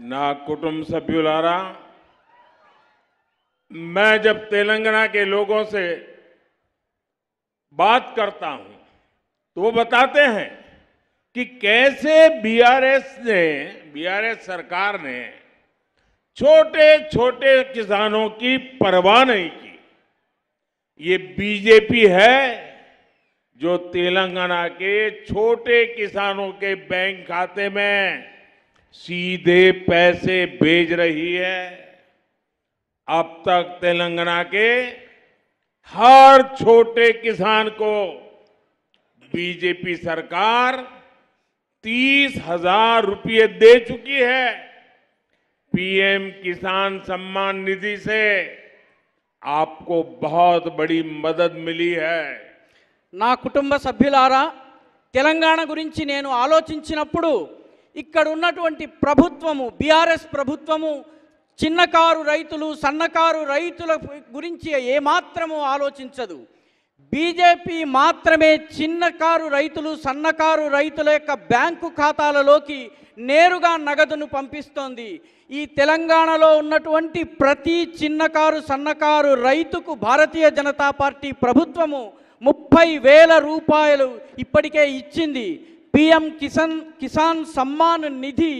ना कुटुंब सभ्यु लारा मैं जब तेलंगाना के लोगों से बात करता हूं तो वो बताते हैं कि कैसे बीआरएस ने बीआरएस सरकार ने छोटे छोटे किसानों की परवाह नहीं की ये बीजेपी है जो तेलंगाना के छोटे किसानों के बैंक खाते में सीधे पैसे भेज रही है अब तक तेलंगाना के हर छोटे किसान को बीजेपी सरकार तीस हजार रुपये दे चुकी है पीएम किसान सम्मान निधि से आपको बहुत बड़ी मदद मिली है ना कुटुंब सभ्युरा తెలంగాణ ఇక్కడ ఉన్నటువంటి ప్రభుత్వము బీఆర్ఎస్ ప్రభుత్వము చిన్నకారు రైతులు సన్నకారు రైతుల గురించి ఏమాత్రము ఆలోచించదు బీజేపీ మాత్రమే చిన్నకారు రైతులు సన్నకారు రైతుల యొక్క బ్యాంకు ఖాతాలలోకి నేరుగా నగదును పంపిస్తోంది ఈ తెలంగాణలో ఉన్నటువంటి ప్రతి చిన్నకారు సన్నకారు రైతుకు భారతీయ జనతా పార్టీ ప్రభుత్వము ముప్పై వేల రూపాయలు ఇప్పటికే ఇచ్చింది पीएम किसान किसान सम्मान निधि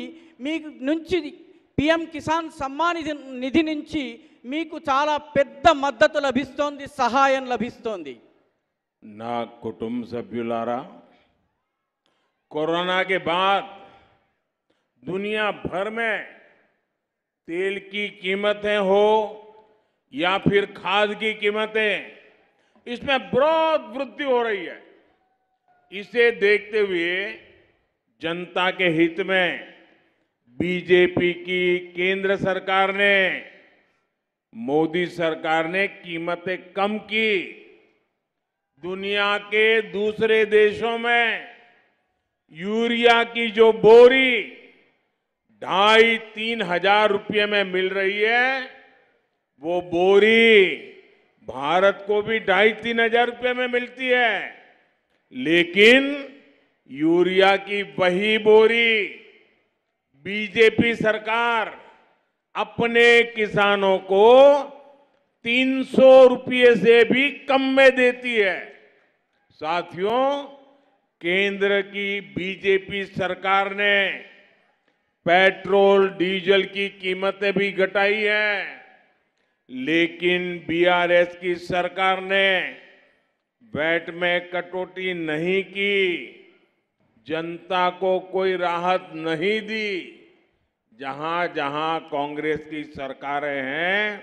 पीएम किसान सम्मान निधि निधि पेद मदत लभ सहाय लभ कुट सभ्यु कोरोना के बाद दुनिया भर में तेल की कीमतें हो या फिर खाद की कीमतें इसमें बहुत वृद्धि हो रही है इसे देखते हुए जनता के हित में बीजेपी की केंद्र सरकार ने मोदी सरकार ने कीमतें कम की दुनिया के दूसरे देशों में यूरिया की जो बोरी ढाई तीन हजार रुपये में मिल रही है वो बोरी भारत को भी ढाई तीन हजार रुपये में मिलती है लेकिन यूरिया की वही बोरी बीजेपी सरकार अपने किसानों को तीन सौ रुपये से भी कम में देती है साथियों केंद्र की बीजेपी सरकार ने पेट्रोल डीजल की कीमतें भी घटाई है लेकिन बीआरएस की सरकार ने वैट में कटौती नहीं की जनता को कोई राहत नहीं दी जहां जहां कांग्रेस की सरकारें हैं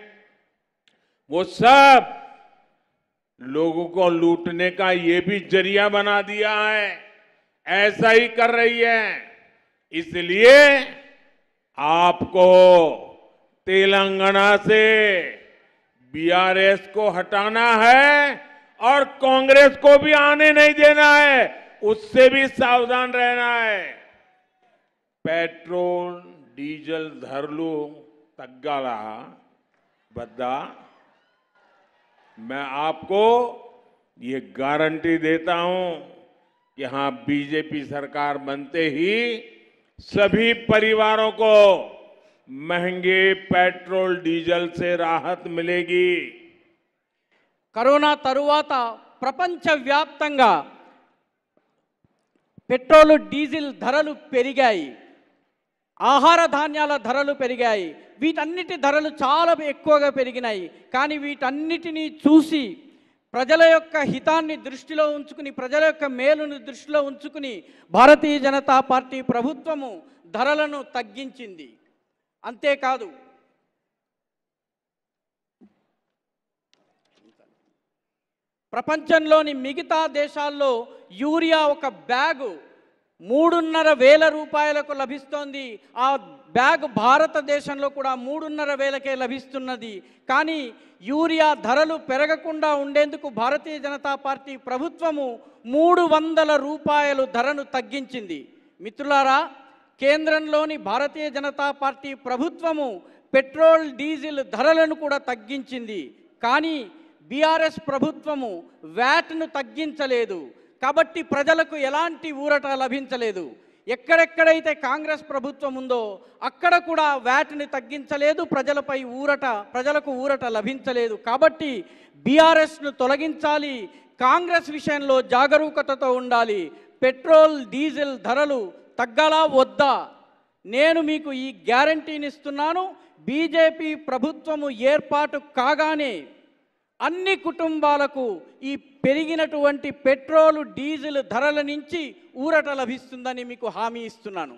वो सब लोगों को लूटने का ये भी जरिया बना दिया है ऐसा ही कर रही है इसलिए आपको तेलंगाना से बीआरएस को हटाना है और कांग्रेस को भी आने नहीं देना है उससे भी सावधान रहना है पेट्रोल डीजल धरलू रहा बद्दा मैं आपको ये गारंटी देता हूं कि हां बीजेपी सरकार बनते ही सभी परिवारों को महंगे पेट्रोल डीजल से राहत मिलेगी కరోనా తరువాత ప్రపంచవ్యాప్తంగా పెట్రోలు డీజిల్ ధరలు పెరిగాయి ఆహార ధాన్యాల ధరలు పెరిగాయి వీటన్నిటి ధరలు చాలా ఎక్కువగా పెరిగినాయి కానీ వీటన్నిటినీ చూసి ప్రజల యొక్క హితాన్ని దృష్టిలో ఉంచుకుని ప్రజల యొక్క మేలును దృష్టిలో ఉంచుకుని భారతీయ జనతా పార్టీ ప్రభుత్వము ధరలను తగ్గించింది అంతేకాదు ప్రపంచంలోని మిగతా దేశాల్లో యూరియా ఒక బ్యాగు మూడున్నర వేల రూపాయలకు లభిస్తోంది ఆ బ్యాగ్ భారతదేశంలో కూడా మూడున్నర వేలకే లభిస్తున్నది కానీ యూరియా ధరలు పెరగకుండా ఉండేందుకు భారతీయ జనతా పార్టీ ప్రభుత్వము మూడు వందల రూపాయలు ధరను తగ్గించింది మిత్రులారా కేంద్రంలోని భారతీయ జనతా పార్టీ ప్రభుత్వము పెట్రోల్ డీజిల్ ధరలను కూడా తగ్గించింది కానీ బీఆర్ఎస్ ప్రభుత్వము వ్యాట్ను తగ్గించలేదు కాబట్టి ప్రజలకు ఎలాంటి ఊరట లభించలేదు ఎక్కడెక్కడైతే కాంగ్రెస్ ప్రభుత్వం ఉందో అక్కడ కూడా వ్యాట్ని తగ్గించలేదు ప్రజలపై ఊరట ప్రజలకు ఊరట లభించలేదు కాబట్టి బీఆర్ఎస్ను తొలగించాలి కాంగ్రెస్ విషయంలో జాగరూకతతో ఉండాలి పెట్రోల్ డీజిల్ ధరలు తగ్గలా వద్దా నేను మీకు ఈ ఇస్తున్నాను బీజేపీ ప్రభుత్వము ఏర్పాటు కాగానే అన్ని కుటుంబాలకు ఈ పెరిగినటువంటి పెట్రోలు డీజిల్ ధరల నుంచి ఊరట లభిస్తుందని మీకు హామీ ఇస్తున్నాను